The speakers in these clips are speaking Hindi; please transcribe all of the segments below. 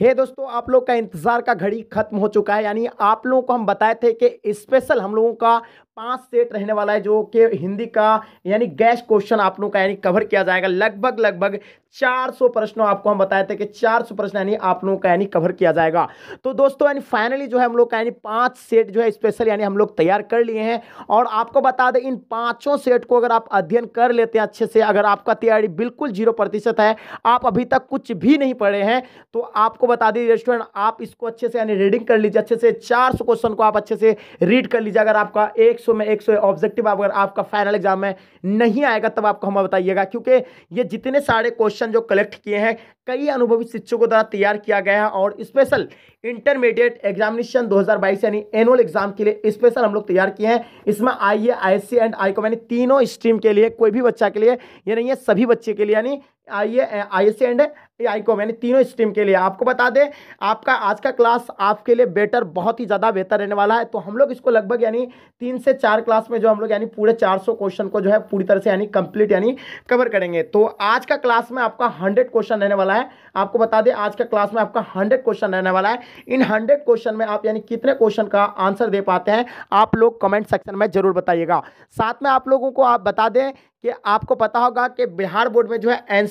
हे hey दोस्तों आप लोग का इंतज़ार का घड़ी खत्म हो चुका है यानी आप लोगों को हम बताए थे कि स्पेशल हम लोगों का पांच सेट रहने वाला है जो कि हिंदी का यानी गैस क्वेश्चन आप लोगों का यानी कवर किया जाएगा लगभग लगभग 400 प्रश्नों आपको हम बताए थे कि 400 प्रश्न यानी आप लोगों का यानी कवर किया जाएगा तो दोस्तों यानी फाइनली जो है हम लोग का यानी पांच सेट जो है स्पेशल यानी हम लोग तैयार कर लिए हैं और आपको बता दें इन पांचों सेट को अगर आप अध्ययन कर लेते हैं अच्छे से अगर आपका तैयारी बिल्कुल जीरो प्रतिशत है आप अभी तक कुछ भी नहीं पढ़े हैं तो आपको बता दें रेस्टोरेंट आप इसको अच्छे से यानी रीडिंग कर लीजिए अच्छे से चार क्वेश्चन को आप अच्छे से रीड कर लीजिए अगर आपका एक में एक सौ ऑब्जेक्टिव अगर आपका फाइनल एग्जाम में नहीं आएगा तब आपको हमें बताइएगा क्योंकि ये जितने सारे क्वेश्चन क्वेश्चन जो कलेक्ट किए हैं कई अनुभवी शिक्षकों द्वारा तैयार किया गया है और स्पेशल इंटरमीडिएट एग्जामिनेशन 2022 यानी एनुअल एग्जाम के लिए स्पेशल हम लोग तैयार किए हैं इसमें आई A I C and I यानी तीनों स्ट्रीम के लिए कोई भी बच्चा के लिए ये नहीं है सभी बच्चे के लिए यानी I A I S and I com यानी तीनों स्ट्रीम के लिए आपको बता दें आपका आज का क्लास आपके लिए बेटर बहुत ही ज़्यादा बेहतर रहने वाला है तो हम लोग इसको लगभग यानी तीन से चार क्लास में जो हम लोग यानी पूरे सौ क्वेश्चन को जो है पूरी तरह से यानी कंप्लीट यानी कवर करेंगे तो आज का क्लास में आपका हंड्रेड क्वेश्चन रहने वाला है है आपको बता दें आज का क्लास में आपका हंड्रेड क्वेश्चन रहने वाला है इन हंड्रेड क्वेश्चन में आप यानी कितने क्वेश्चन का आंसर दे पाते हैं आप लोग कमेंट सेक्शन में जरूर बताइएगा साथ में आप लोगों को आप बता दें कि आपको पता होगा कि बिहार बोर्ड में जो है एन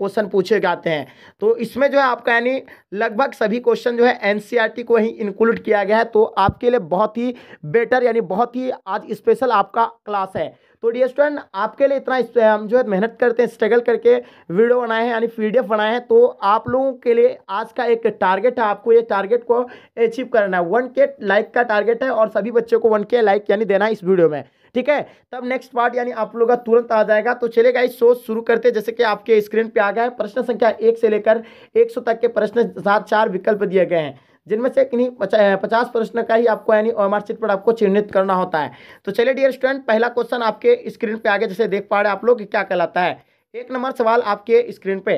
क्वेश्चन e पूछे जाते हैं तो इसमें जो है आपका यानी लगभग सभी क्वेश्चन जो है एन e को ही इंक्लूड किया गया है तो आपके लिए बहुत ही बेटर यानी बहुत ही आज स्पेशल आपका क्लास है तो डी स्टूडेंट आपके लिए इतना हम जो है मेहनत करते हैं स्ट्रगल करके वीडियो बनाए हैं यानी पी बनाए हैं तो आप लोगों के लिए आज का एक टारगेट है आपको ये टारगेट को अचीव करना है वन के लाइक का टारगेट है और सभी बच्चों को वन के लाइक यानी देना है इस वीडियो में ठीक है तब नेक्स्ट पार्ट यानी आप लोगों का तुरंत आ जाएगा तो चलेगा इस शो शुरू करते जैसे कि आपके स्क्रीन पे आ गया है प्रश्न संख्या एक से लेकर एक सौ तक के प्रश्न सात चार विकल्प दिए गए हैं जिनमें से पचास प्रश्न का ही आपको यानी मार्कशीट पर आपको चिन्हित करना होता है तो चलिए डियर स्टूडेंट पहला क्वेश्चन आपके स्क्रीन पर आगे जैसे देख पा रहे आप लोग क्या कहलाता है एक नंबर सवाल आपके स्क्रीन पे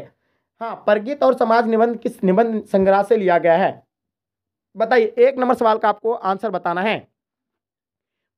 हाँ परगित और समाज निबंध किस निबंध संग्रह से लिया गया है बताइए एक नंबर सवाल का आपको आंसर बताना है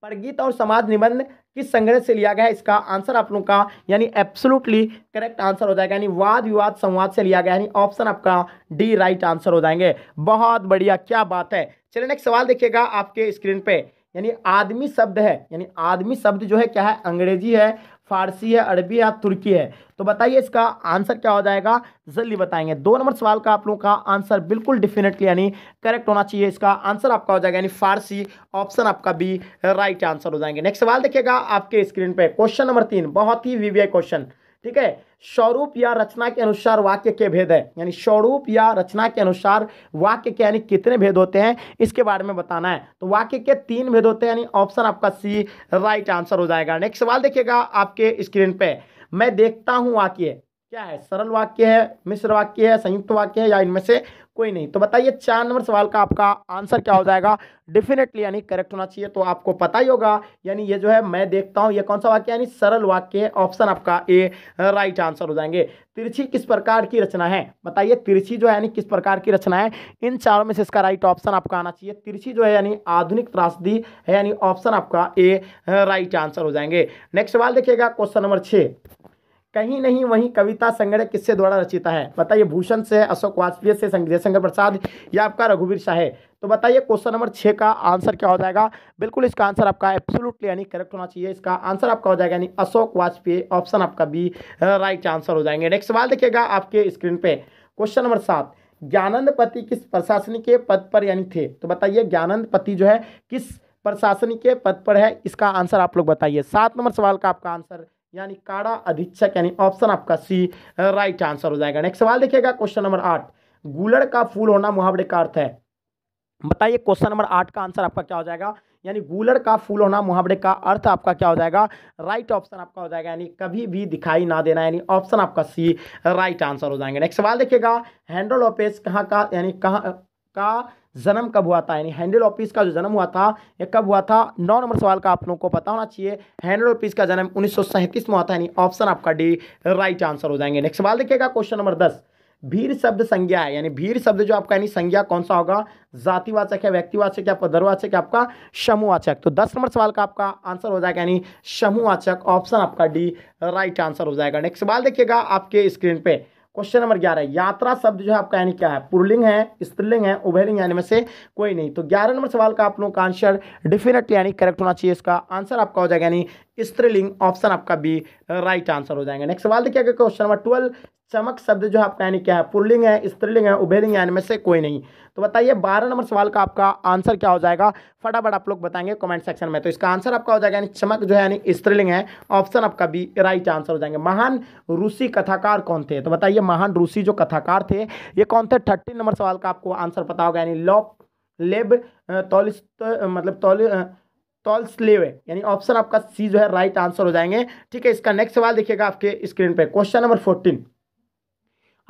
परगित और समाज निबंध किस संग्रह से लिया गया है इसका आंसर आप लोग का यानी एब्सोलूटली करेक्ट आंसर हो जाएगा यानी वाद विवाद संवाद से लिया गया यानी ऑप्शन आपका डी राइट आंसर हो जाएंगे बहुत बढ़िया क्या बात है चलिए नेक्स्ट सवाल देखिएगा आपके स्क्रीन पे यानी आदमी शब्द है यानी आदमी शब्द जो है क्या है अंग्रेजी है फारसी है अरबी या तुर्की है तो बताइए इसका आंसर क्या हो जाएगा जल्दी बताएंगे दो नंबर सवाल का आप लोगों का आंसर बिल्कुल डिफिनेटली यानी करेक्ट होना चाहिए इसका आंसर आपका हो जाएगा यानी फारसी ऑप्शन आपका भी राइट आंसर हो जाएंगे नेक्स्ट सवाल देखिएगा आपके स्क्रीन पर क्वेश्चन नंबर तीन बहुत ही वीवीआई क्वेश्चन ठीक है स्वरूप या रचना के अनुसार वाक्य के भेद है यानी स्वरूप या रचना के अनुसार वाक्य के यानी कितने भेद होते हैं इसके बारे में बताना है तो वाक्य के तीन भेद होते हैं यानी ऑप्शन आपका सी राइट आंसर हो जाएगा नेक्स्ट सवाल देखिएगा आपके स्क्रीन पे मैं देखता हूँ वाक्य क्या है सरल वाक्य है मिश्र वाक्य है संयुक्त वाक्य है या इनमें से कोई नहीं तो बताइए चार नंबर सवाल का आपका आंसर क्या हो जाएगा डेफिनेटली यानी करेक्ट होना चाहिए तो आपको पता ही होगा यानी ये जो है मैं देखता हूँ ये कौन सा वाक्य यानी सरल वाक्य है ऑप्शन आपका ए राइट आंसर हो जाएंगे तिरछी किस प्रकार की रचना है बताइए तिरछी जो है यानी किस प्रकार की रचना है इन चारों में से इसका राइट ऑप्शन आपका आना चाहिए तिरछी जो है यानी आधुनिक त्रासदी है यानी ऑप्शन आपका ए राइट आंसर हो जाएंगे नेक्स्ट सवाल देखिएगा क्वेश्चन नंबर छः कहीं नहीं वहीं कविता संग्रह किससे द्वारा रचिता है बताइए भूषण से अशोक वाजपेयी से जयशंकर प्रसाद या आपका रघुवीर शाह है तो बताइए क्वेश्चन नंबर छः का आंसर क्या हो जाएगा बिल्कुल इसका आंसर आपका एब्सोलूटली यानी करेक्ट होना चाहिए इसका आंसर आपका हो जाएगा यानी अशोक वाजपेयी ऑप्शन आपका बी राइट आंसर हो जाएंगे नेक्स्ट सवाल देखिएगा आपके स्क्रीन पे क्वेश्चन नंबर सात ज्ञानंद पति किस प्रशासनिक के पद पर यानी थे तो बताइए ज्ञानंद पति जो है किस प्रशासनिक के पद पर है इसका आंसर आप लोग बताइए सात नंबर सवाल का आपका आंसर यानी काड़ा अधीक्षक यानी ऑप्शन आपका सी राइट आंसर हो जाएगा नेक्स्ट सवाल देखिएगा क्वेश्चन नंबर आठ गुलड़ का फूल होना मुहावरे का अर्थ है बताइए क्वेश्चन नंबर आठ का आंसर आपका क्या हो जाएगा यानी गुलड़ का फूल होना मुहावरे का अर्थ आपका क्या हो जाएगा राइट ऑप्शन आपका हो जाएगा यानी कभी भी दिखाई ना देना यानी ऑप्शन आपका सी राइट आंसर हो जाएंगे नेक्स्ट सवाल देखिएगा हैंड्रो लोपेस कहाँ का यानी कहाँ का जन्म कब हुआ था यानी हैंडल ऑफिस का जो जन्म हुआ था ये कब हुआ था नौ नंबर सवाल का आप लोगों को पता होना चाहिए हैंडल ऑफिस का जन्म उन्नीस में हुआ था यानी ऑप्शन आपका डी राइट आंसर हो जाएंगे नेक्स्ट सवाल देखिएगा क्वेश्चन नंबर दस भीड़ शब्द संज्ञा है यानी भीर शब्द जो आपका यानी संज्ञा कौन सा होगा जातिवाचक है व्यक्तिवाचक या पदरवाचक है आपका समूहवाचक तो दस नंबर सवाल का आपका आंसर हो जाएगा यानी समूहवाचक ऑप्शन आपका डी राइट आंसर हो जाएगा नेक्स्ट सवाल देखिएगा आपके स्क्रीन पे क्वेश्चन नंबर ग्यारह यात्रा शब्द जो है आपका यानी क्या है पुरलिंग है स्त्रीलिंग है उभयलिंग यानी में से कोई नहीं तो ग्यारह नंबर सवाल का आप लोगों का आंसर डेफिनेटली यानी करेक्ट होना चाहिए इसका आंसर आपका हो जाएगा यानी स्त्रीलिंग ऑप्शन आपका बी राइट आंसर हो जाएंगे नेक्स्ट सवाल देखिए क्वेश्चन नंबर ट्वेल्व चमक शब्द जो है आपका यानी क्या है पुल्लिंग है स्त्रीलिंग है उभेलिंग है इनमें से कोई नहीं तो बताइए बारह नंबर सवाल का आपका आंसर क्या हो जाएगा फटाफट आप लोग बताएंगे कमेंट सेक्शन में तो इसका आंसर आपका हो जाएगा यानी चमक जो है यानी स्त्रीलिंग है ऑप्शन आपका बी राइट आंसर हो जाएंगे महान रूसी कथाकार कौन थे तो बताइए महान रूसी जो कथाकार थे ये कौन थे थर्टीन नंबर सवाल का आपको आंसर पता होगा यानी लॉप लेब तौलिस्त मतलब तौल है यानी ऑप्शन आपका सी जो है राइट आंसर हो जाएंगे ठीक है इसका नेक्स्ट सवाल देखिएगा आपके स्क्रीन पर क्वेश्चन नंबर फोर्टीन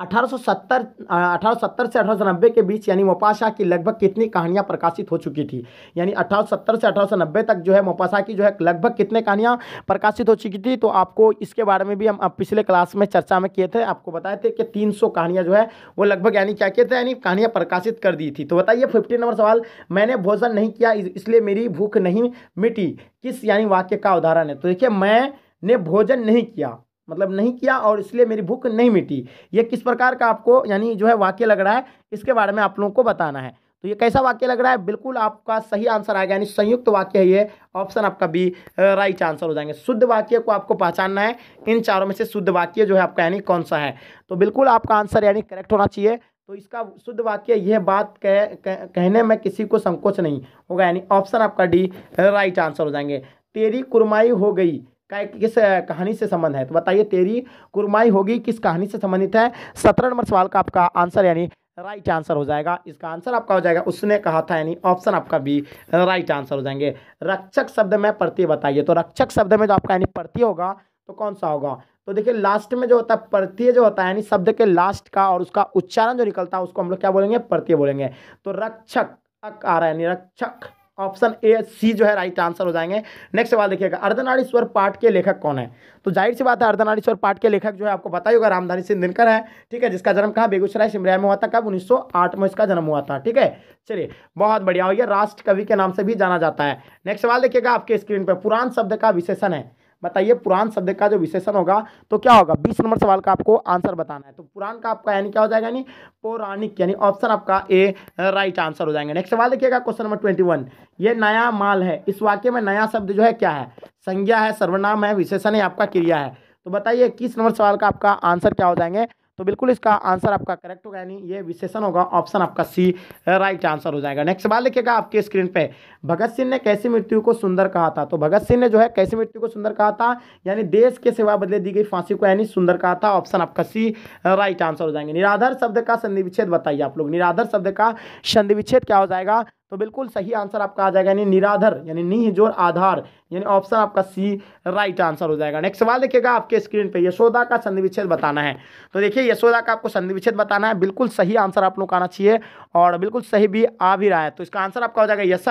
1870 से अठारह के बीच यानी मोपाशा की लगभग कितनी कहानियां प्रकाशित हो चुकी थी यानी 1870 से 1890 तक जो है मोपाशा की जो है लगभग कितने कहानियां प्रकाशित हो चुकी थी तो आपको इसके बारे में भी हम पिछले क्लास में चर्चा में किए थे आपको बताए थे कि 300 कहानियां जो है वो लगभग यानी क्या किए थे यानी कहानियाँ प्रकाशित कर दी थी तो बताइए फिफ्टी नंबर सवाल मैंने भोजन नहीं किया इसलिए मेरी भूख नहीं मिटी किस यानी वाक्य का उदाहरण है तो देखिए मैं ने भोजन नहीं किया मतलब नहीं किया और इसलिए मेरी भूख नहीं मिटी ये किस प्रकार का आपको यानी जो है वाक्य लग रहा है इसके बारे में आप लोगों को बताना है तो ये कैसा वाक्य लग रहा है बिल्कुल आपका सही आंसर आएगा यानी संयुक्त वाक्य है ये ऑप्शन आपका बी राइट आंसर हो जाएंगे शुद्ध वाक्य को आपको पहचानना है इन चारों में से शुद्ध वाक्य जो है आपका यानी कौन सा है तो बिल्कुल आपका आंसर यानी करेक्ट होना चाहिए तो इसका शुद्ध वाक्य यह बात कह, कह, कहने में किसी को संकोच नहीं होगा यानी ऑप्शन आपका डी राइट आंसर हो जाएंगे तेरी कुरमाई हो गई का किस कहानी से संबंध है तो बताइए तेरी कुरमाई होगी किस कहानी से संबंधित है सत्रह नंबर सवाल का आपका आंसर यानी राइट आंसर हो जाएगा इसका आंसर आपका हो जाएगा उसने कहा था यानी ऑप्शन आपका भी राइट आंसर हो जाएंगे रक्षक शब्द में प्रति बताइए तो रक्षक शब्द में जो आपका यानी प्रति होगा तो कौन सा होगा तो देखिए लास्ट में जो होता है प्रत्यय जो होता है यानी शब्द के लास्ट का और उसका उच्चारण जो निकलता है उसको हम लोग क्या बोलेंगे प्रत्यय बोलेंगे तो रक्षक अक आ रहा है यानी रक्षक ऑप्शन ए सी जो है राइट आंसर हो जाएंगे नेक्स्ट सवाल देखिएगा अर्धनारीश्वर पाठ के लेखक कौन है तो जाहिर सी बात है अर्धनारीश्वर पाठ के लेखक जो है आपको बताया होगा रामधारी सिंह दिनकर है ठीक है जिसका जन्म कहाँ बेगूसराय सिमरिया में हुआ था कब 1908 में इसका जन्म हुआ था ठीक है चलिए बहुत बढ़िया हो गया राष्ट्र कवि के नाम से भी जाना जाता है नेक्स्ट सवाल देखिएगा आपके स्क्रीन पर पुराण शब्द का विशेषण है बताइए पुराण शब्द का जो विशेषण होगा तो क्या होगा बीस नंबर सवाल का आपको आंसर बताना है तो पुराण का आपका यानी क्या हो जाएगा यानी पौराणिक यानी ऑप्शन आपका ए राइट आंसर हो जाएंगे नेक्स्ट सवाल देखिएगा क्वेश्चन नंबर ट्वेंटी वन ये नया माल है इस वाक्य में नया शब्द जो है क्या है संज्ञा है सर्वनाम है विशेषण है आपका क्रिया है तो बताइए किस नंबर सवाल का आपका आंसर क्या हो जाएंगे तो बिल्कुल इसका आंसर आपका करेक्ट होगा यानी ये विशेषण होगा ऑप्शन आपका सी राइट आंसर हो जाएगा नेक्स्ट सवाल लिखेगा आपके स्क्रीन पे भगत सिंह ने कैसी मृत्यु को सुंदर कहा था तो भगत सिंह ने जो है कैसी मृत्यु को सुंदर कहा था यानी देश के सेवा बदले दी गई फांसी को यानी सुंदर कहा था ऑप्शन आपका सी राइट आंसर हो जाएंगे निराधर शब्द का संधि विच्छेद बताइए आप लोग निराधर शब्द का संधि विच्छेद क्या हो जाएगा तो बिल्कुल सही आंसर आपका आ जाएगा यानी निराधर यानी निहिजोर आधार यानी ऑप्शन आपका सी राइट आंसर हो जाएगा नेक्स्ट सवाल देखिएगा आपके स्क्रीन पे यशोदा का संधि विच्छेद बताना है तो देखिए यशोदा का आपको संधि विच्छेद बताना है बिल्कुल सही आंसर आप लोग आना चाहिए और बिल्कुल सही भी आ भी रहा है तो इसका आंसर आपका हो जाएगा यश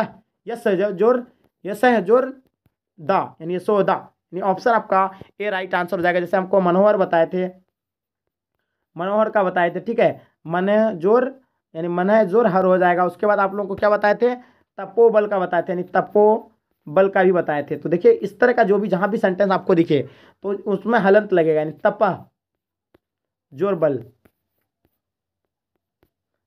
यस जोर यश जोर दा यानी यशोदा यानी ऑप्शन आपका ए राइट आंसर हो जाएगा जैसे आपको मनोहर बताए थे मनोहर का बताए थे ठीक है मन जोर यानी है जोर हर हो जाएगा उसके बाद आप लोगों को क्या बताए थे तपो बल का बताए थे यानी तपो बल का भी बताए थे तो देखिए इस तरह का जो भी जहाँ भी सेंटेंस आपको दिखे तो उसमें हलंत लगेगा यानी तप जोर बल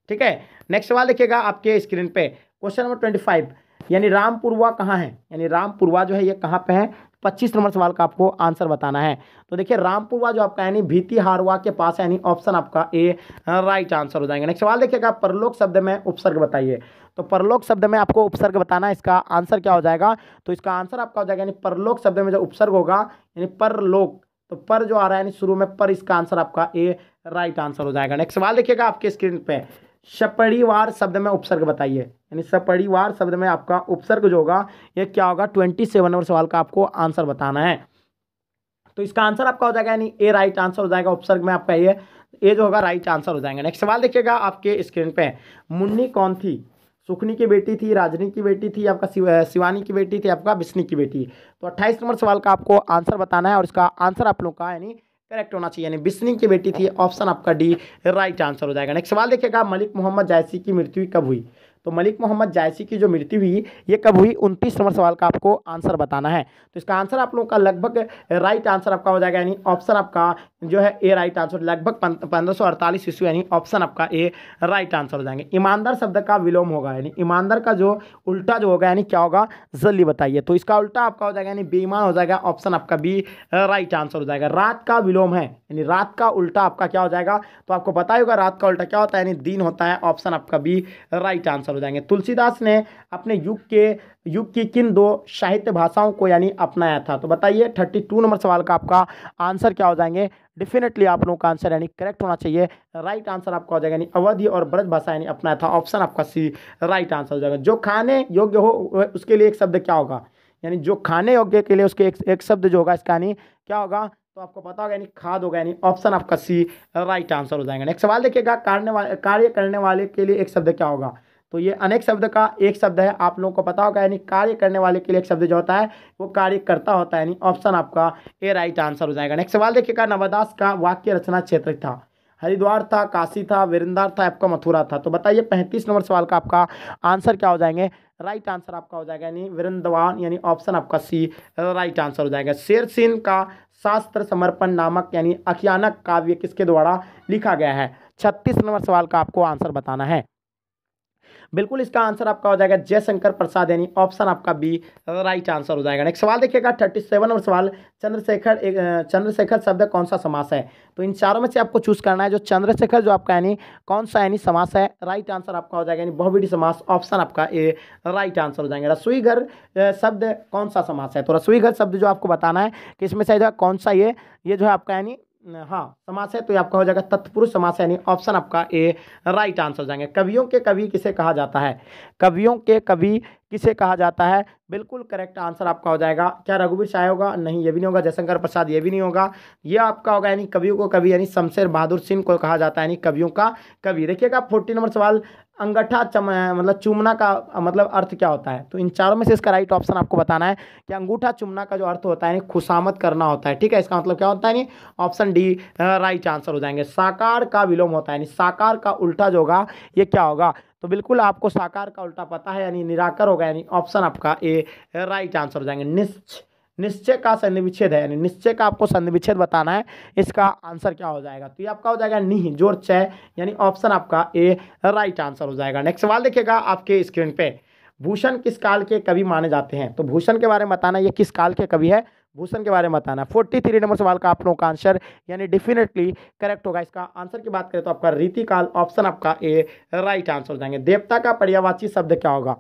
ठीक है नेक्स्ट सवाल देखिएगा आपके स्क्रीन पे क्वेश्चन नंबर ट्वेंटी फाइव यानी रामपुरवा कहाँ है यानी रामपुरवा जो है ये कहाँ पे है पच्चीस नंबर सवाल का आपको आंसर बताना है तो देखिए रामपुरवा जो आपका यानी भीति हारवा के पास यानी ऑप्शन आपका ए राइट आंसर हो जाएगा नेक्स्ट सवाल देखिएगा परलोक शब्द में उपसर्ग बताइए तो परलोक शब्द में आपको उपसर्ग बताना है इसका आंसर क्या हो जाएगा तो इसका आंसर आपका हो जाएगा यानी परलोक शब्द में जो उपसर्ग होगा यानी परलोक तो पर जो आ रहा है यानी शुरू में पर इसका आंसर आपका ए राइट आंसर हो जाएगा नेक्स्ट सवाल देखिएगा आपके स्क्रीन पे सपरिवार शब्द में उपसर्ग बताइए यानी सपरिवार शब्द में आपका उपसर्ग जो होगा ये क्या होगा ट्वेंटी नंबर सवाल का आपको आंसर बताना है तो इसका आंसर आपका हो जाएगा यानी ए राइट आंसर हो जाएगा उपसर्ग में आपका ये ए जो होगा राइट आंसर हो जाएंगे नेक्स्ट सवाल देखिएगा आपके स्क्रीन पे मुन्नी कौन थी सुखनी की बेटी थी राजनी की बेटी थी आपका शिवानी की बेटी थी आपका बिस्नी की बेटी तो अट्ठाईस नंबर सवाल का आपको आंसर बताना है और इसका आंसर आप लोग का यानी करेक्ट होना चाहिए यानी बिस्निंग की बेटी थी ऑप्शन आपका डी राइट आंसर हो जाएगा नेक्स्ट सवाल देखिएगा मलिक मोहम्मद जायसी की मृत्यु कब हुई तो मलिक मोहम्मद जायसी की जो मृत्यु हुई ये कब हुई उनतीस नंबर सवाल का आपको आंसर बताना है तो इसका आंसर आप लोगों का लगभग राइट आंसर आपका हो जाएगा यानी ऑप्शन आपका जो है ए राइट आंसर लगभग पंद्रह सौ अड़तालीस यानी ऑप्शन आपका ए राइट आंसर हो जाएंगे ईमानदार शब्द का विलोम होगा यानी ईमानदार का जो उल्टा जो होगा यानी क्या होगा जल्दी बताइए तो इसका उल्टा आपका हो जाएगा यानी बेईमान हो जाएगा ऑप्शन आपका बी राइट आंसर हो जाएगा रात का विलोम है यानी रात का उल्टा आपका क्या हो जाएगा तो आपको बताएगा होगा रात का उल्टा क्या होता है यानी दिन होता है ऑप्शन आपका बी राइट आंसर आंसर हो जाएंगे तुलसीदास ने अपने युग के युग की किन दो साहित्य भाषाओं को यानी अपनाया था तो बताइए थर्टी टू नंबर सवाल का आपका आंसर क्या हो जाएंगे डेफिनेटली आप लोगों का आंसर यानी करेक्ट होना चाहिए राइट right आंसर आपका हो जाएगा यानी अवधि और ब्रज भाषा यानी अपनाया था ऑप्शन आपका सी राइट आंसर हो जाएगा जो खाने योग्य हो उसके लिए एक शब्द क्या होगा यानी जो खाने योग्य के लिए उसके एक शब्द जो होगा इसका यानी क्या होगा तो आपको पता होगा यानी खाद होगा यानी ऑप्शन आपका सी राइट आंसर हो जाएगा नेक्स्ट सवाल देखिएगा कार्य करने वाले के लिए एक शब्द क्या होगा तो ये अनेक शब्द का एक शब्द है आप लोगों को पता होगा यानी कार्य करने वाले के लिए एक शब्द जो होता है वो कार्य करता होता है यानी ऑप्शन आपका ए राइट आंसर हो जाएगा नेक्स्ट सवाल देखिएगा नवादास का वाक्य रचना क्षेत्र था हरिद्वार था काशी था वृंदार था आपका मथुरा था तो बताइए पैंतीस नंबर सवाल का आपका आंसर क्या हो जाएंगे राइट आंसर आपका हो जाएगा यानी वृंदवान यानी ऑप्शन आपका सी राइट आंसर हो जाएगा शेर सिंह का शास्त्र समर्पण नामक यानी अखियानक काव्य किसके द्वारा लिखा गया है छत्तीस नंबर सवाल का आपको आंसर बताना है बिल्कुल इसका आंसर आपका हो जाएगा जयशंकर प्रसाद यानी ऑप्शन आपका बी राइट आंसर हो जाएगा नेक्स्ट सवाल देखिएगा थर्टी सेवन और सवाल चंद्रशेखर चंद्रशेखर शब्द कौन सा समास है तो इन चारों में से आपको चूज करना है जो चंद्रशेखर जो आपका यानी कौन सा यानी समास है राइट आंसर आपका हो जाएगा यानी बहुविधि समास ऑप्शन आपका ए राइट आंसर हो जाएगा रसोई घर शब्द कौन सा समास है तो रसोई घर शब्द जो आपको बताना है कि इसमें से कौन सा ये ये जो है आपका यानी हाँ समास है तो आपका हो जाएगा तत्पुरुष समास यानी ऑप्शन आपका ए राइट आंसर हो जाएंगे कवियों के कवि किसे कहा जाता है कवियों के कवि किसे कहा जाता है बिल्कुल करेक्ट आंसर आपका हो जाएगा क्या रघुवीर शाह होगा नहीं ये भी नहीं होगा जयशंकर प्रसाद ये भी नहीं होगा ये आपका होगा यानी कवियों को कवि यानी शमशेर बहादुर सिंह को कहा जाता है यानी कवियों का कवि देखिएगा फोर्टी नंबर सवाल अंगठा चम मतलब चुमना का मतलब अर्थ क्या होता है तो इन चारों में से इसका राइट ऑप्शन आपको बताना है कि अंगूठा चुमना का जो अर्थ होता है यानी खुशामत करना होता है ठीक है इसका मतलब क्या होता है यानी ऑप्शन डी राइट आंसर हो जाएंगे साकार का विलोम होता है यानी साकार का उल्टा जो होगा ये क्या होगा तो बिल्कुल आपको साकार का उल्टा पता है यानी निराकर होगा यानी ऑप्शन आपका ए राइट आंसर हो जाएंगे निश्चय निश्चय का संधिविच्छेद है यानी निश्चय का आपको संधिविच्छेद बताना है इसका आंसर क्या हो जाएगा तो ये आपका हो जाएगा निह जोर चय यानी ऑप्शन आपका ए राइट आंसर हो जाएगा नेक्स्ट सवाल देखिएगा आपके स्क्रीन पे भूषण किस काल के कवि माने जाते हैं तो भूषण के बारे में बताना ये किस काल के कवि है भूषण के बारे में बताना फोर्टी थ्री नंबर सवाल का आप लोगों का आंसर यानी डेफिनेटली करेक्ट होगा इसका आंसर की बात करें तो आपका रीतिकाल ऑप्शन आपका ए राइट आंसर हो जाएंगे देवता का पर्यावाची शब्द क्या होगा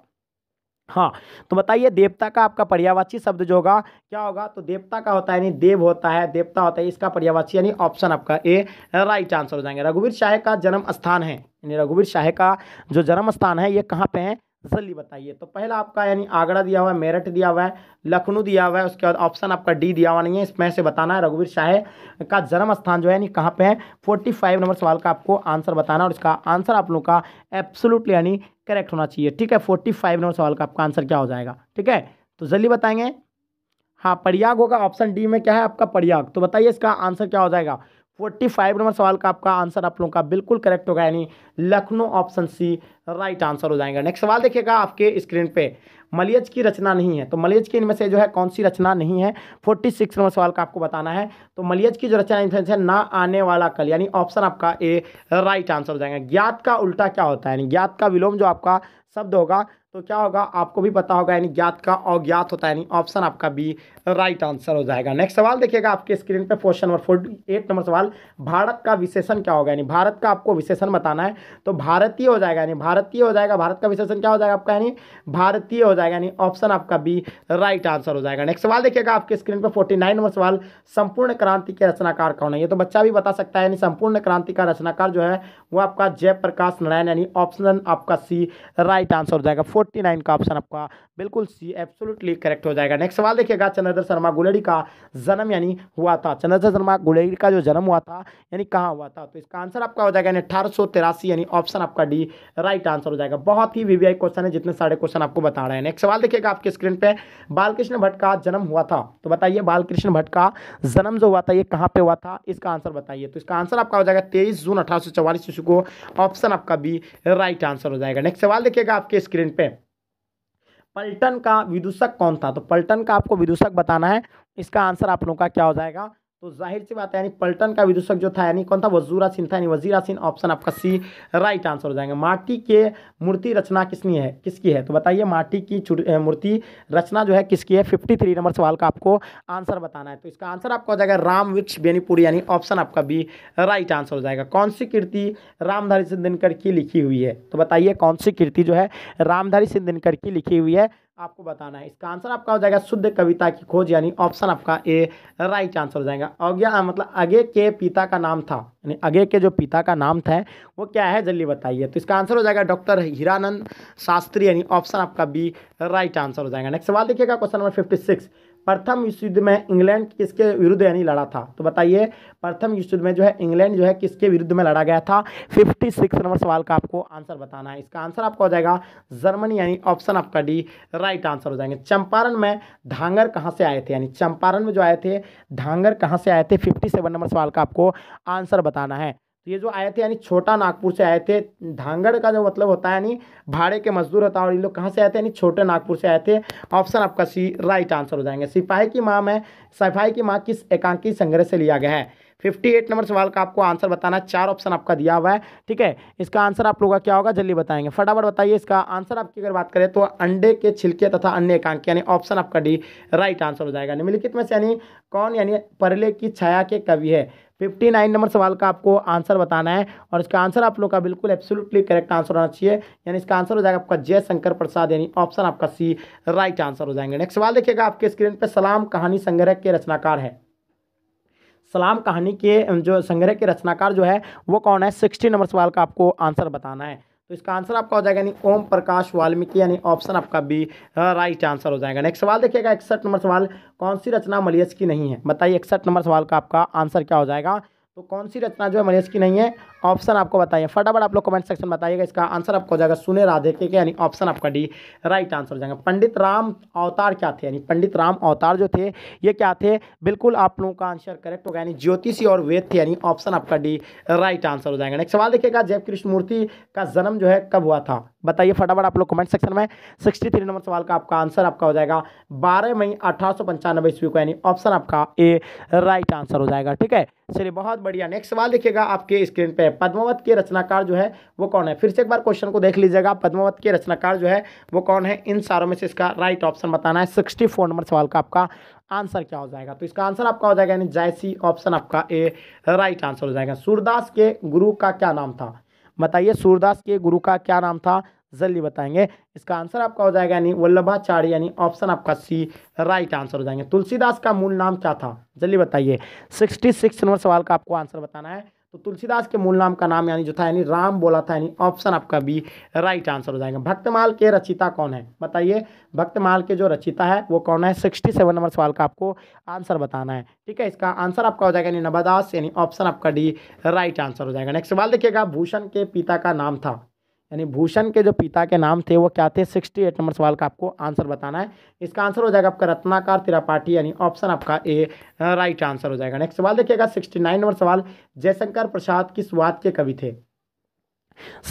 हाँ तो बताइए देवता का आपका पर्यावाची शब्द जो होगा क्या होगा तो देवता का होता है यानी देव होता है देवता होता है इसका पर्यावाची यानी ऑप्शन आपका ए राइट आंसर हो जाएंगे रघुवीर शाह का जन्म स्थान है यानी रघुवीर शाह का जो जन्म स्थान है ये कहाँ पे है सली बताइए तो पहला आपका यानी आगरा दिया हुआ है मेरठ दिया हुआ है लखनऊ दिया हुआ है उसके बाद ऑप्शन आपका डी दिया हुआ नहीं है इसमें से बताना है रघुवीर शाह का जन्म स्थान जो है यानी कहाँ पे है फोर्टी फाइव नंबर सवाल का आपको आंसर बताना और इसका आंसर आप लोग का एब्सोलूटली यानी करेक्ट होना चाहिए ठीक है फोर्टी फाइव नंबर सवाल का आपका आंसर क्या हो जाएगा ठीक है तो जल्दी बताएंगे हाँ प्रयाग होगा ऑप्शन डी में क्या है आपका प्रयाग तो बताइए इसका आंसर क्या हो जाएगा फोर्टी फाइव नंबर सवाल का आपका आंसर आप लोगों का बिल्कुल करेक्ट होगा यानी Lucknow option C right answer हो जाएगा नेक्स्ट सवाल देखिएगा आपके स्क्रीन पे मलियज की रचना नहीं है तो मलियज की इनमें से जो है कौन सी रचना नहीं है फोर्टी सिक्स नंबर सवाल का आपको बताना है तो मलियज की जो रचना इनमें से ना आने वाला कल यानी ऑप्शन आपका ए राइट आंसर हो जाएगा ज्ञात का उल्टा क्या होता है यानी ज्ञात का विलोम जो आपका शब्द होगा तो क्या होगा आपको भी पता होगा यानी ज्ञात का अज्ञात होता है यानी ऑप्शन आपका बी राइट आंसर हो जाएगा नेक्स्ट सवाल देखिएगा आपके स्क्रीन पे question number forty eight number सवाल भारत का विशेषण क्या होगा यानी भारत का आपको विशेषण बताना है तो भारतीय हो जाएगा यानी भारतीय हो जाएगा भारत का विशेषण क्या हो जाएगा आपका यानी भारतीय हो जाएगा यानी ऑप्शन आपका बी राइट आंसर हो जाएगा नेक्स्ट सवाल देखिएगा आपके स्क्रीन पर फोर्टी नंबर सवाल संपूर्ण क्रांति के रचनाकार कौन है ये तो बच्चा भी बता सकता है यानी संपूर्ण क्रांति का रचनाकार जो है वो आपका जयप्रकाश नारायण यानी ऑप्शन आपका सी राइट आंसर हो जाएगा फोर्टी नाइन का ऑप्शन आपका बिल्कुल सी एब्सोल्युटली करेक्ट हो जाएगा नेक्स्ट सवाल देखिएगा चंद्रधर शर्मा गुलेड़ी का जन्म यानी हुआ था चंद्रधर शर्मा गुलेड़ी का जो जन्म हुआ था यानी कहाँ हुआ था तो इसका आंसर आपका हो जाएगा यानी अठारह यानी ऑप्शन आपका डी राइट आंसर हो जाएगा बहुत ही वीवीआई क्वेश्चन है जितने सारे क्वेश्चन आपको बता रहे हैं नेक्स्ट सवाल देखिएगा आपके स्क्रीन पर बालकृष्ण भट्ट का जन्म हुआ था तो बताइए बालकृष्ण भट्ट का जन्म जो हुआ था ये कहाँ पर हुआ था इसका आंसर बताइए तो इसका आंसर आपका हो जाएगा तेईस जून अठारह ईस्वी को ऑप्शन आपका बी राइट आंसर हो जाएगा नेक्स्ट सवाल देखिएगा आपके स्क्रीन पर पलटन का विदूषक कौन था तो पलटन का आपको विदूषक बताना है इसका आंसर आप लोगों का क्या हो जाएगा तो जाहिर सी बात है यानी पलटन का विदूषक जो था यानी कौन था वजूरासीन था यानी वजीरासीन ऑप्शन आपका सी राइट आंसर हो जाएंगे माटी के मूर्ति रचना किसनी है किसकी है तो बताइए माटी की मूर्ति रचना जो है किसकी है फिफ्टी थ्री नंबर सवाल का आपको आंसर बताना है तो इसका आंसर आपका हो जाएगा राम वृक्ष बेनीपुरी यानी ऑप्शन आपका बी राइट आंसर हो जाएगा कौन सी कीर्ति रामधारी सिंह दिनकर की लिखी हुई है तो बताइए कौन सी कीर्ति जो है रामधारी सिंह दिनकर की लिखी हुई है आपको बताना है इसका आंसर आपका हो जाएगा शुद्ध कविता की खोज यानी ऑप्शन आपका ए राइट आंसर हो जाएगा अज्ञा मतलब अगे के पिता का नाम था यानी आगे के जो पिता का नाम था वो क्या है जल्दी बताइए तो इसका आंसर हो जाएगा डॉक्टर हीरानंद शास्त्री यानी ऑप्शन आपका बी राइट आंसर हो जाएगा नेक्स्ट सवाल देखिएगा क्वेश्चन नंबर फिफ्टी सिक्स प्रथम विश्व युद्ध में इंग्लैंड किसके विरुद्ध यानी लड़ा था तो बताइए प्रथम विश्व युद्ध में जो है इंग्लैंड जो है किसके विरुद्ध में लड़ा गया था फिफ्टी सिक्स नंबर सवाल का आपको आंसर बताना है इसका आंसर आपका हो जाएगा जर्मनी यानी ऑप्शन आपका डी राइट आंसर हो जाएंगे चंपारण में धांगर कहाँ से आए थे यानी चंपारण में जो आए थे धांगर कहाँ से आए थे फिफ्टी सेवन नंबर सवाल का आपको आंसर बताना है तो ये जो आए थे यानी छोटा नागपुर से आए थे धांगड़ का जो मतलब होता है यानी भाड़े के मजदूर होता है और ये लोग कहाँ से आए थे यानी छोटे नागपुर से आए थे ऑप्शन आपका सी राइट आंसर हो जाएंगे सिपाही की माँ में सिपाही की माँ किस एकांकी संग्रह से लिया गया है फिफ्टी एट नंबर सवाल का आपको आंसर बताना है चार ऑप्शन आपका दिया हुआ है ठीक है इसका आंसर आप लोगों का क्या होगा जल्दी बताएंगे फटाफट बताइए इसका आंसर आपकी अगर बात करें तो अंडे के छिलके तथा अन्य एकांक यानी ऑप्शन आपका डी राइट आंसर हो जाएगा निम्नलिखित में से यानी कौन यानी परले की छाया के कवि है फिफ्टी नाइन नंबर सवाल का आपको आंसर बताना है और इसका आंसर आप लोग का बिल्कुल एब्सोल्युटली करेक्ट आंसर होना चाहिए यानी इसका आंसर हो जाएगा आपका जय शंकर प्रसाद यानी ऑप्शन आपका सी राइट आंसर हो जाएंगे नेक्स्ट सवाल देखिएगा आपके स्क्रीन पर सलाम कहानी संग्रह के रचनाकार है सलाम कहानी के जो संग्रह के रचनाकार जो है वो कौन है सिक्सटी नंबर सवाल का आपको आंसर बताना है तो इसका आंसर आपका हो जाएगा यानी ओम प्रकाश वाल्मीकि यानी ऑप्शन आपका बी राइट आंसर हो जाएगा नेक्स्ट सवाल देखिएगा इकसठ नंबर सवाल कौन सी रचना मलियस की नहीं है बताइए इकसठ नंबर सवाल का आपका आंसर क्या हो जाएगा तो कौन सी रचना जो है मलियस की नहीं है ऑप्शन आपको बताइए फटाफट आप लोग कमेंट सेक्शन में बताइएगा इसका आंसर आपको हो जाएगा सुने राधे के यानी ऑप्शन आपका डी राइट आंसर हो जाएगा पंडित राम अवतार क्या थे यानी पंडित राम अवतार जो थे ये क्या थे बिल्कुल आप लोगों का आंसर करेक्ट होगा यानी ज्योतिषी और वेद थे यानी ऑप्शन आपका डी राइट आंसर हो जाएगा नेक्स्ट सवाल देखिएगा कृष्ण मूर्ति का जन्म जो है कब हुआ था बताइए फटाफट आप लोग कमेंट सेक्शन में सिक्सटी थ्री नंबर सवाल का आपका आंसर आपका हो जाएगा बारह मई अठारह सौ पंचानवे ईस्वी को यानी ऑप्शन आपका ए राइट आंसर हो जाएगा ठीक है चलिए बहुत बढ़िया नेक्स्ट सवाल देखिएगा आपके स्क्रीन पर हैं पद्मावत के रचनाकार जो है वो कौन है फिर से एक बार क्वेश्चन को देख लीजिएगा पद्मावत के रचनाकार जो है वो कौन है इन सारों में से इसका राइट ऑप्शन बताना है सिक्सटी नंबर सवाल का आपका आंसर क्या हो जाएगा तो इसका आंसर आपका हो जाएगा यानी जायसी ऑप्शन आपका ए राइट आंसर हो जाएगा सूरदास के गुरु का क्या नाम था बताइए सूरदास के गुरु का क्या नाम था जल्दी बताएंगे इसका आंसर आपका हो जाएगा यानी वल्लभाचार्य यानी ऑप्शन आपका सी राइट आंसर हो जाएंगे तुलसीदास का मूल नाम क्या था जल्दी बताइए सिक्सटी सिक्स नंबर सवाल का आपको आंसर बताना है तो तुलसीदास के मूल नाम का नाम यानी जो था यानी राम बोला था यानी ऑप्शन आपका बी राइट आंसर हो जाएगा भक्तमाल के रचिता कौन है बताइए भक्तमाल के जो रचिता है वो कौन है सिक्सटी सेवन नंबर सवाल का आपको आंसर बताना है ठीक है इसका आंसर आपका हो जाएगा यानी नवादास यानी ऑप्शन आपका डी राइट आंसर हो जाएगा नेक्स्ट सवाल देखिएगा भूषण के पिता का नाम था यानी भूषण के जो पिता के नाम थे वो क्या थे सिक्सटी एट नंबर सवाल का आपको आंसर बताना है इसका आंसर हो जाएगा आपका रत्नाकार त्रिपाठी यानी ऑप्शन आपका ए राइट आंसर हो जाएगा नेक्स्ट सवाल देखिएगा सिक्सटी नाइन नंबर सवाल जयशंकर प्रसाद किस वाद के कवि थे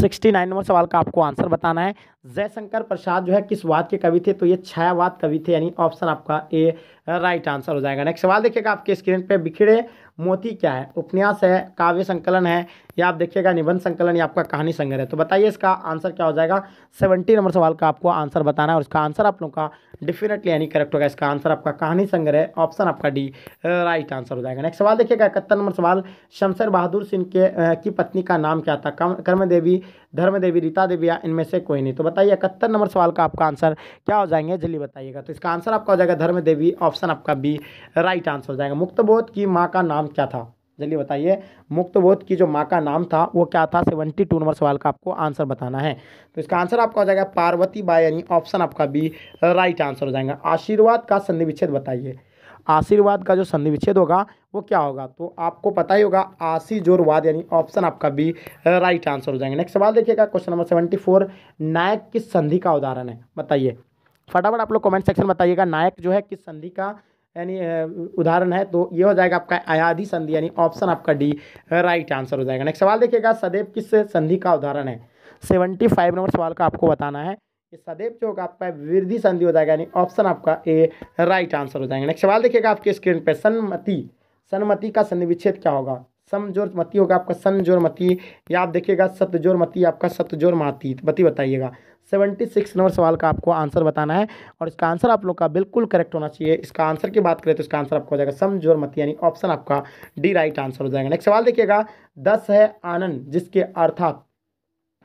सिक्सटी नाइन नंबर सवाल का आपको आंसर बताना है जयशंकर प्रसाद जो है किस वाद के कवि थे तो ये छायावाद कवि थे यानी ऑप्शन आपका ए राइट आंसर हो जाएगा नेक्स्ट सवाल देखिएगा आपके स्क्रीन पे बिखरे मोती क्या है उपन्यास है काव्य संकलन है या आप देखिएगा निबंध संकलन या आपका कहानी संग्रह है तो बताइए इसका आंसर क्या हो जाएगा सेवेंटी नंबर सवाल का आपको आंसर बताना है और इसका आंसर आप लोग का डेफिनेटली यानी करेक्ट होगा इसका आंसर आपका कहानी संग्रह ऑप्शन आपका डी राइट आंसर हो जाएगा नेक्स्ट सवाल देखिएगा इकहत्तर नंबर सवाल शमशेर बहादुर सिंह के की पत्नी का नाम क्या था कर्म देवी धर्म देवी रीता देवी या इनमें से कोई नहीं तो बताइए इकहत्तर नंबर सवाल का आपका आंसर क्या हो जाएंगे जल्दी बताइएगा तो इसका आंसर आपका हो जाएगा धर्म देवी ऑप्शन आपका बी राइट आंसर हो जाएगा मुक्तबोध की माँ का नाम क्या था जल्दी बताइए मुक्तबोध की जो माँ का नाम था वो क्या था सेवेंटी टू नंबर सवाल का आपको आंसर बताना है तो इसका आंसर आपका हो जाएगा पार्वती बाई यानी ऑप्शन आपका बी राइट आंसर हो जाएगा आशीर्वाद का संधि विच्छेद बताइए आशीर्वाद का जो संधि विच्छेद होगा वो क्या होगा तो आपको पता ही होगा आशी जोरवाद यानी ऑप्शन आपका बी राइट आंसर हो जाएंगे नेक्स्ट सवाल देखिएगा क्वेश्चन नंबर सेवेंटी फोर नायक किस संधि का उदाहरण है बताइए फटाफट आप लोग कमेंट सेक्शन में बताइएगा नायक जो है किस संधि का यानी उदाहरण है तो ये हो जाएगा आपका अयाधि संधि यानी ऑप्शन आपका डी राइट आंसर हो जाएगा नेक्स्ट सवाल देखिएगा सदैव किस संधि का उदाहरण है सेवेंटी फाइव नंबर सवाल का आपको बताना है ये सदैव चौक आपका वृद्धि संधि हो जाएगा यानी ऑप्शन आपका ए राइट आंसर हो जाएगा नेक्स्ट सवाल देखिएगा आपके स्क्रीन पर सन्मति सन्मति का सन्धि क्या होगा समजोर मति होगा आपका सनजोर मति या आप देखिएगा सतजोर मति आपका सतजोर माती मती तो बताइएगा सेवेंटी सिक्स नंबर सवाल का आपको आंसर बताना है और इसका आंसर आप लोग का बिल्कुल करेक्ट होना चाहिए इसका आंसर की बात करें तो इसका आंसर आपको हो जाएगा समजोर मति यानी ऑप्शन आपका डी राइट आंसर हो जाएगा नेक्स्ट सवाल देखिएगा दस है आनंद जिसके अर्थात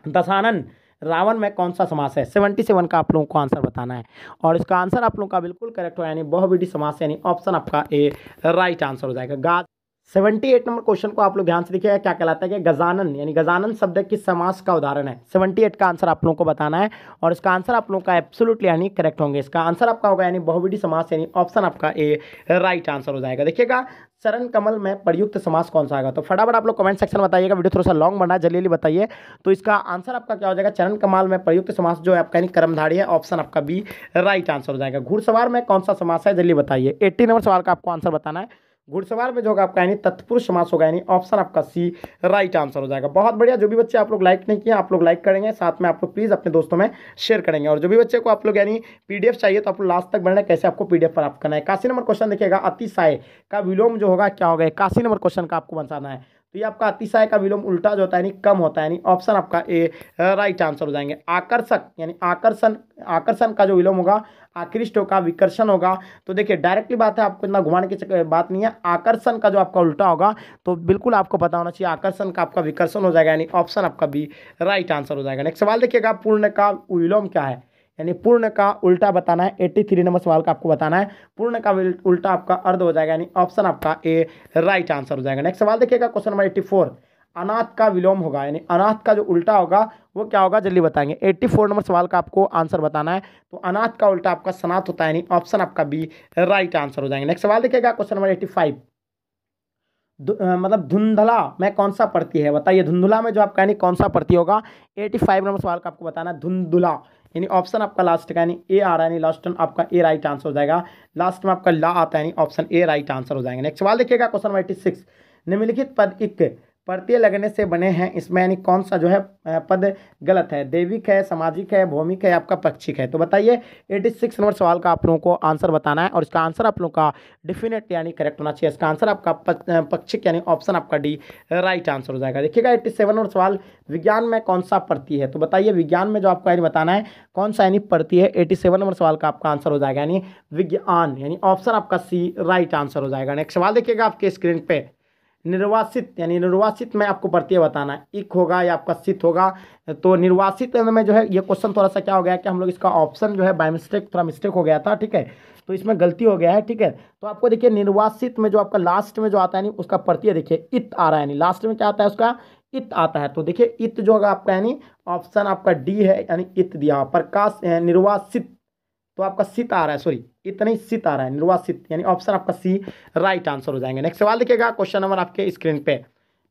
दसानंद रावण में कौन सा समास है सेवेंटी सेवन का आप लोगों को आंसर बताना है और इसका आंसर आप लोगों का बिल्कुल करेक्ट हो यानी बहुविधि समास यानी ऑप्शन आपका ए राइट आंसर हो जाएगा गाज सेवेंटी एट नंबर क्वेश्चन को आप लोग ध्यान से देखिएगा क्या कहलाता है कि गजानन यानी गजानन शब्द किस समास का उदाहरण है सेवेंटी एट का आंसर आप लोगों को बताना है और इसका आंसर आप लोगों का एब्सोल्युटली यानी करेक्ट होंगे इसका आंसर आपका होगा यानी बहुविडी समास यानी ऑप्शन आपका ए राइट आंसर हो जाएगा देखिएगा चरण कमल में प्रयुक्त समास कौन सा आएगा तो फटाफट आप लोग कमेंट सेक्शन में बताइएगा वीडियो थोड़ा सा लॉन्ग बना जल्दी बताइए तो इसका आंसर आपका क्या हो जाएगा चरण कमल में प्रयुक्त समास जो है आपका यानी कर्मधारी है ऑप्शन आपका बी राइट आंसर हो जाएगा घुड़सवार में कौन सा समास है जल्दी बताइए एट्टी नंबर सवाल का आपको आंसर बताना है घुड़सवार में जो होगा आपका यानी तत्पुरुष समास होगा यानी ऑप्शन आपका सी राइट आंसर हो जाएगा बहुत बढ़िया जो भी बच्चे आप लोग लाइक नहीं किए आप लोग लाइक करेंगे साथ में आप लोग प्लीज़ अपने दोस्तों में शेयर करेंगे और जो भी बच्चे को आप लोग यानी पीडीएफ चाहिए तो आप लोग लास्ट तक बढ़ना कैसे आपको पीडीएफ प्राप्त करना है काशी नंबर क्वेश्चन देखिएगा अतिशाय का विलोम जो होगा क्या होगा काशी नंबर क्वेश्चन का आपको बनाना है तो ये आपका अतिशय का विलोम उल्टा जो होता है यानी कम होता है यानी ऑप्शन आपका ए राइट आंसर हो जाएंगे आकर्षक यानी आकर्षण आकर्षण का जो विलोम होगा आकृष्ट होगा विकर्षण होगा तो देखिए डायरेक्टली बात है आपको इतना घुमाने की बात नहीं है आकर्षण का जो आपका उल्टा होगा तो बिल्कुल आपको पता होना चाहिए आकर्षण का आपका विकर्षण हो जाएगा यानी ऑप्शन आपका भी राइट आंसर हो जाएगा नेक्स्ट सवाल देखिएगा पूर्ण का विलोम क्या है यानी पूर्ण का उल्टा बताना है एट्टी थ्री नंबर सवाल का आपको बताना है पूर्ण का उल्टा आपका अर्ध हो जाएगा यानी ऑप्शन आपका ए राइट आंसर हो जाएगा नेक्स्ट सवाल देखिएगा क्वेश्चन नंबर एट्टी फोर अनाथ का विलोम होगा यानी अनाथ का जो उल्टा होगा वो क्या होगा जल्दी बताएंगे एट्टी फोर नंबर सवाल का आपको आंसर बताना है तो अनाथ का उल्टा आपका सनात होता है यानी ऑप्शन आपका बी राइट आंसर हो जाएंगे नेक्स्ट सवाल देखिएगा क्वेश्चन नंबर एट्टी फाइव मतलब धुंधला में कौन सा पड़ती है बताइए धुंधला में जो आपका यानी कौन सा पड़ती होगा एटी फाइव नंबर सवाल का आपको बताना है धुंधला यानी ऑप्शन आपका लास्ट का यानी ए आ रहा है लास्ट लास्ट आपका ए राइट आंसर हो जाएगा लास्ट में आपका ला आता है यानी ऑप्शन ए राइट आंसर हो जाएगा नेक्स्ट सवाल देखिएगा क्वेश्चन नंबर एट्टी निम्नलिखित पद एक प्रत्यय लगने से बने हैं इसमें यानी कौन सा जो है पद गलत है देविक है सामाजिक है भौमिक है आपका पक्षिक है तो बताइए एटी सिक्स नंबर सवाल का आप लोगों को आंसर बताना है और इसका आंसर आप लोगों का डिफिनेट यानी करेक्ट होना चाहिए इसका आंसर आपका पक्षिक यानी ऑप्शन आपका डी राइट आंसर हो जाएगा देखिएगा एट्टी सेवन नंबर सवाल विज्ञान में कौन सा प्रति है तो बताइए विज्ञान में जो आपको यानी बताना है कौन सा यानी प्रति है एटी सेवन नंबर सवाल का आपका आंसर हो जाएगा यानी विज्ञान यानी ऑप्शन आपका सी राइट आंसर हो जाएगा नेक्स्ट सवाल देखिएगा आपके स्क्रीन पर निर्वासित यानी निर्वासित में आपको प्रत्यय बताना है इक होगा या आपका सित होगा तो निर्वासित में जो है ये क्वेश्चन थोड़ा सा क्या हो गया कि हम लोग इसका ऑप्शन जो है बाय मिस्टेक थोड़ा मिस्टेक हो गया था ठीक है तो इसमें गलती हो गया है ठीक है तो आपको देखिए निर्वासित में जो आपका लास्ट में जो आता है नहीं उसका प्रत्यय देखिए इत आ रहा है यानी लास्ट में क्या आता है उसका इत आता है तो देखिए इत जो होगा आपका यानी ऑप्शन आपका डी है यानी इत दिया प्रकाश निर्वासित तो आपका सित आ रहा है सॉरी इतना ही सित आ रहा है निर्वासित यानी ऑप्शन आपका सी राइट आंसर हो जाएंगे नेक्स्ट सवाल देखिएगा क्वेश्चन नंबर आपके स्क्रीन पे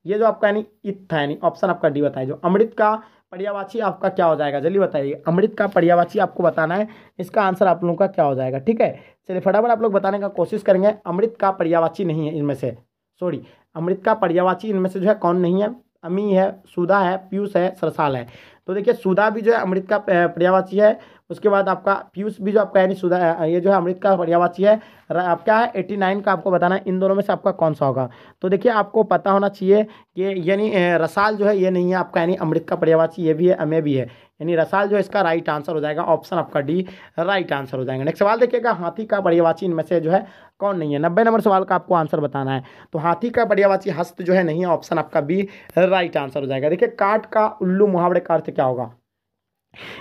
ये जो आपका यानी इत था यानी ऑप्शन आपका डी बताया जो अमृत का पर्यावाची आपका क्या हो जाएगा जल्दी बताइए अमृत का पर्यावाची आपको बताना है इसका आंसर आप लोगों का क्या हो जाएगा ठीक है चलिए फटाफट आप लोग बताने का कोशिश करेंगे अमृत का पर्यावाची नहीं है इनमें से सॉरी अमृत का पर्यावाची इनमें से जो है कौन नहीं है अमी है सुधा है पीयूष है सरसाल है तो देखिए सुधा भी जो है अमृत का पर्यावाची है उसके बाद आपका पीयूष भी जो आपका यानी सुधा ये जो है अमृत का पर्यावाची है आपका है एट्टी नाइन का आपको बताना है इन दोनों में से आपका कौन सा होगा तो देखिए आपको पता होना चाहिए कि यानी रसाल जो है ये नहीं है आपका यानी अमृत का पर्यावाची ये भी है एम भी है यानी रसाल जो है इसका राइट आंसर हो जाएगा ऑप्शन आपका डी राइट आंसर हो जाएगा नेक्स्ट सवाल देखिएगा हाथी का पर्यावाची इनमें से जो है कौन नहीं है नब्बे नंबर सवाल का आपको आंसर बताना है तो हाथी का पर्यावाची हस्त जो है नहीं है ऑप्शन आपका बी राइट आंसर हो जाएगा देखिए काट का उल्लू मुहावरे का अर्थ क्या होगा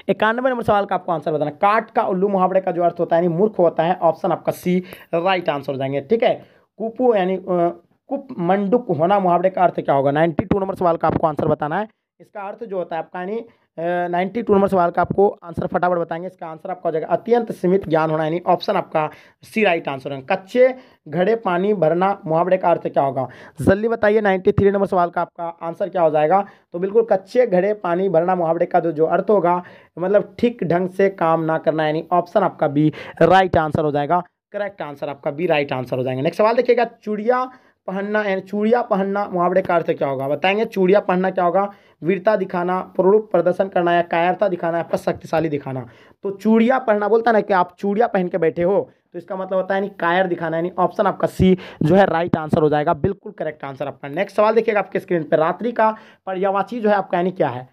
इक्यानवे नंबर सवाल का आपको आंसर बताना काट का उल्लू मुहावरे का जो अर्थ होता है यानी मूर्ख होता है ऑप्शन आपका सी राइट आंसर हो जाएंगे ठीक है कुपू यानी कुप मंडुक होना मुहावरे का अर्थ क्या होगा नाइन्टी टू नंबर सवाल का आपको आंसर बताना है इसका अर्थ जो होता है आपका यानी नाइन्टी टू नंबर सवाल का आपको आंसर फटाफट बताएंगे इसका आंसर आपका हो जाएगा अत्यंत सीमित ज्ञान होना यानी ऑप्शन आपका सी राइट आंसर होगा कच्चे घड़े पानी भरना मुहावरे का अर्थ क्या होगा जल्दी बताइए नाइन्टी थ्री नंबर सवाल का आपका आंसर क्या हो जाएगा तो बिल्कुल कच्चे घड़े पानी भरना मुहावरे का जो अर्थ होगा मतलब ठीक ढंग से काम ना करना यानी ऑप्शन आपका बी राइट आंसर हो जाएगा करेक्ट आंसर आपका बी राइट आंसर हो जाएगा नेक्स्ट सवाल देखिएगा चुड़िया पहनना यानी चूड़िया पहनना मुहावरे का अर्थ क्या होगा बताएंगे चूड़िया पहनना क्या होगा वीरता दिखाना प्रूप प्रदर्शन करना या कायरता दिखाना या शक्तिशाली दिखाना तो चूड़िया पहनना बोलता ना कि आप चूड़िया पहन के बैठे हो तो इसका मतलब होता है यानी कायर दिखाना यानी ऑप्शन आपका सी जो है राइट आंसर हो जाएगा बिल्कुल करेक्ट आंसर आपका नेक्स्ट सवाल देखिएगा आपके स्क्रीन पर रात्रि का पर्यावाची जो है आपका यानी क्या है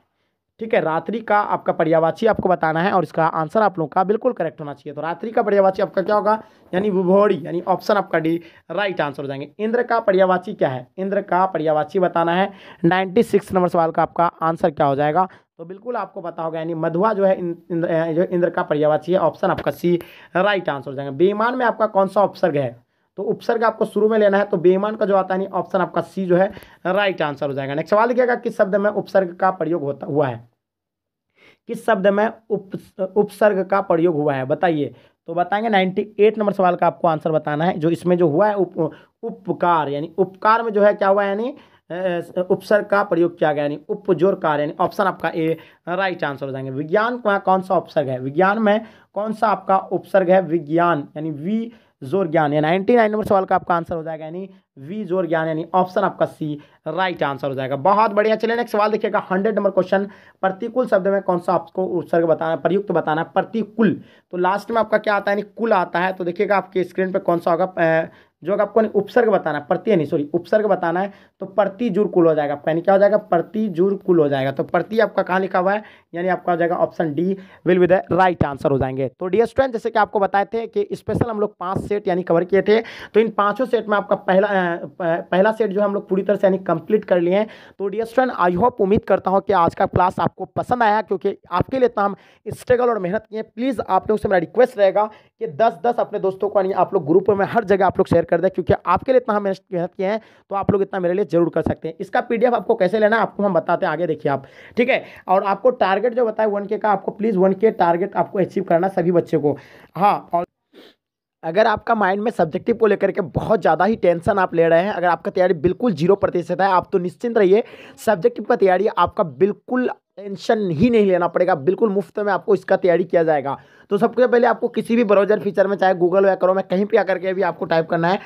ठीक है रात्रि का आपका पर्यावाची आपको बताना है और इसका आंसर आप लोगों का बिल्कुल करेक्ट होना चाहिए तो रात्रि का पर्यावाची आपका क्या होगा यानी विभोड़ी यानी ऑप्शन आपका डी राइट आंसर हो जाएंगे इंद्र का पर्यावाची क्या है इंद्र का पर्यावाची बताना है नाइन्टी सिक्स नंबर सवाल का आपका आंसर क्या हो जाएगा तो बिल्कुल आपको पता होगा यानी मधुआ जो है इंद्र जो इंद्र का पर्यावाची है ऑप्शन आपका सी राइट आंसर हो जाएगा बेमान में आपका कौन सा ऑप्शन है तो उपसर्ग आपको शुरू में लेना है तो बेईमान का जो आता है नहीं ऑप्शन आपका सी जो है राइट आंसर हो जाएगा नेक्स्ट सवाल लिखेगा किस शब्द में उपसर्ग का प्रयोग होता हुआ है किस शब्द में उपसर्ग का प्रयोग हुआ है बताइए तो बताएंगे नाइन्टी एट नंबर सवाल का आपको आंसर बताना है जो इसमें जो हुआ है उप उपकार यानी उपकार में जो है क्या हुआ है यानी उपसर्ग का प्रयोग किया गया यानी उपजोर कार यानी ऑप्शन आपका ए राइट आंसर हो जाएंगे विज्ञान का कौन सा उपसर्ग है विज्ञान में कौन सा आपका उपसर्ग है विज्ञान यानी वी जोर ज्ञान या नाइनटी नाइन नंबर सवाल का आपका आंसर हो जाएगा यानी वी जोर ज्ञान यानी ऑप्शन आपका सी राइट आंसर हो जाएगा बहुत बढ़िया चलिए नेक्स्ट सवाल देखिएगा हंड्रेड नंबर क्वेश्चन प्रतिकूल शब्द में कौन सा आपको उत्सर्ग बताना प्रयुक्त बताना प्रतिकूल तो लास्ट में आपका क्या आता है यानी कुल आता है तो देखिएगा आपके स्क्रीन पर कौन सा होगा जो अगर आपको उपसर्ग बताना है प्रति यानी सॉरी उपसर्ग बताना है तो प्रति जुर कुल हो जाएगा आपका यानी क्या हो जाएगा प्रति जुर कुल हो जाएगा तो प्रति आपका कहाँ लिखा हुआ है यानी आपका हो जाएगा option D will with right answer हो जाएंगे तो डी स्टूडेंट जैसे कि आपको बताए थे कि स्पेशल हम लोग पाँच सेट यानी कवर किए थे तो इन पाँचों सेट में आपका पहला पहला सेट जो हम लोग पूरी तरह से यानी कंप्लीट कर लिए हैं तो डी स्टूडेंट आई होप उम्मीद करता हूँ कि आज का क्लास आपको पसंद आया क्योंकि आपके लिए तमाम तो स्ट्रगल और मेहनत किए प्लीज़ आप लोग से मेरा रिक्वेस्ट रहेगा कि दस दस अपने दोस्तों को यानी आप लोग ग्रुप में हर जगह आप लोग शेयर कर दे क्योंकि आपके लिए इतना हम मेहनत किए हैं तो आप लोग इतना मेरे लिए जरूर कर सकते हैं इसका पीडीएफ आपको कैसे लेना आपको हम बताते हैं आगे देखिए आप ठीक है और आपको टारगेट जो बताए वन का आपको प्लीज़ वन टारगेट आपको अचीव करना सभी बच्चे को हाँ और अगर आपका माइंड में सब्जेक्टिव को लेकर के बहुत ज़्यादा ही टेंशन आप ले रहे हैं अगर आपका तैयारी बिल्कुल जीरो प्रतिशत है आप तो निश्चिंत रहिए सब्जेक्टिव का तैयारी आपका बिल्कुल टेंशन ही नहीं लेना पड़ेगा बिल्कुल मुफ्त में आपको इसका तैयारी किया जाएगा तो सबसे पहले आपको किसी भी ब्राउजर फीचर में चाहे गूगल वै करो मैं कहीं पर आकर के भी आपको टाइप करना है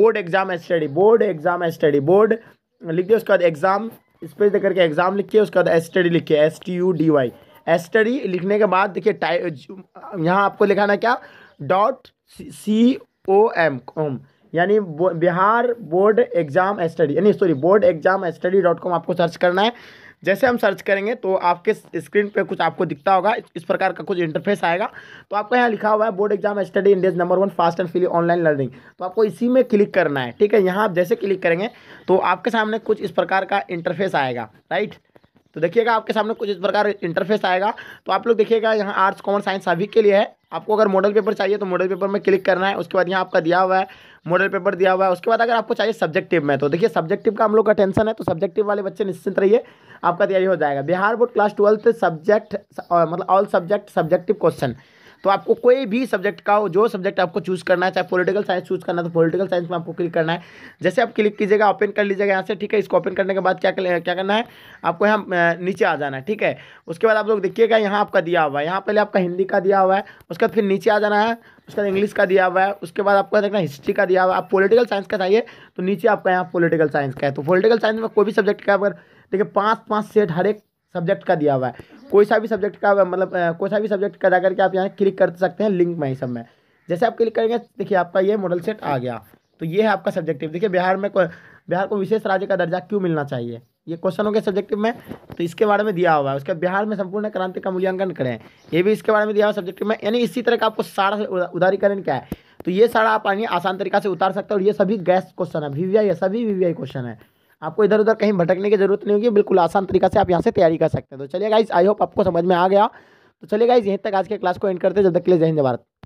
board exam study board exam study board लिख दिया उसके बाद एग्जाम स्पेस देकर के एग्जाम लिखिए उसके बाद स्टडी लिखिए S T U D Y study लिखने के बाद देखिए टाइप यहाँ आपको लिखाना क्या dot C O M com यानी बिहार बोर्ड एग्जाम स्टडी यानी sorry board exam study dot com आपको सर्च करना है जैसे हम सर्च करेंगे तो आपके स्क्रीन पे कुछ आपको दिखता होगा इस प्रकार का कुछ इंटरफेस आएगा तो आपको यहाँ लिखा हुआ है board exam study India's number one fast and free online learning तो आपको इसी में क्लिक करना है ठीक है यहाँ आप जैसे क्लिक करेंगे तो आपके सामने कुछ इस प्रकार का इंटरफेस आएगा राइट तो देखिएगा आपके सामने कुछ इस प्रकार इंटरफेस आएगा तो आप लोग देखिएगा यहाँ आर्ट्स कॉमर्स साइंस सभी के लिए है आपको अगर मॉडल पेपर चाहिए तो मॉडल पेपर में क्लिक करना है उसके बाद यहाँ आपका दिया हुआ है मॉडल पेपर दिया हुआ है उसके बाद अगर आपको चाहिए सब्जेक्टिव में तो देखिए सब्जेक्टिव का हम लोग का टेंशन है तो सब्जेक्टिव वाले बच्चे निश्चिंत रहिए आपका तैयारी हो जाएगा Bihar board class twelfth subject मतलब ऑल सब्जेक्ट सब्जेक्टिव क्वेश्चन तो आपको कोई भी सब्जेक्ट का जो सब्जेक्ट आपको चूज़ करना है चाहे पॉलिटिकल साइंस चूज़ करना है तो पॉलिटिकल साइंस में आपको क्लिक करना है जैसे आप क्लिक कीजिएगा ओपन कर लीजिएगा यहाँ से ठीक है इसको ओपन करने के बाद क्या क्या करना है आपको यहाँ नीचे आ जाना है ठीक है उसके बाद आप लोग देखिएगा यहाँ आपका दिया हुआ है यहाँ पहले आपका हिंदी का दिया हुआ है उसके बाद फिर नीचे आ जाना है उसके बाद इंग्लिश का दिया हुआ है उसके बाद आपको देखना हिस्ट्री का दिया हुआ है आप पॉलिटिकल साइंस का चाहिए तो नीचे आपका यहाँ पॉलिटिकल साइंस का है तो पॉलिटिकल साइंस में कोई भी सब्जेक्ट का अगर देखिए पाँच पाँच सेट हर एक सब्जेक्ट का दिया हुआ है कोई सा भी सब्जेक्ट का मतलब कोई सा भी सब्जेक्ट का जाकर के आप यहाँ क्लिक कर सकते हैं लिंक में इस सब में जैसे आप क्लिक करेंगे देखिए आपका ये मॉडल सेट आ गया तो ये है आपका सब्जेक्टिव देखिए बिहार में बिहार को विशेष राज्य का दर्जा क्यों मिलना चाहिए ये क्वेश्चन हो गया सब्जेक्टिव में तो इसके बारे में दिया हुआ है उसके बिहार में संपूर्ण क्रांति का मूल्यांकन करें ये भी इसके बारे में दिया हुआ सब्जेक्टिव में यानी इसी तरह का आपको सारा उदारीकरण क्या है तो ये सारा आप आसान तरीका से उतार सकते हैं और ये सभी गैस क्वेश्चन है वी वी आई सभी वी वी आई क्वेश्चन है आपको इधर उधर कहीं भटकने की जरूरत नहीं होगी बिल्कुल आसान तरीका से आप यहाँ से तैयारी कर सकते हैं तो चलिए गाइज आई होप आपको समझ में आ गया तो चलिए गाइज यहीं तक आज के क्लास को एंड करते हैं जब तक के लिए जय हिंद भारत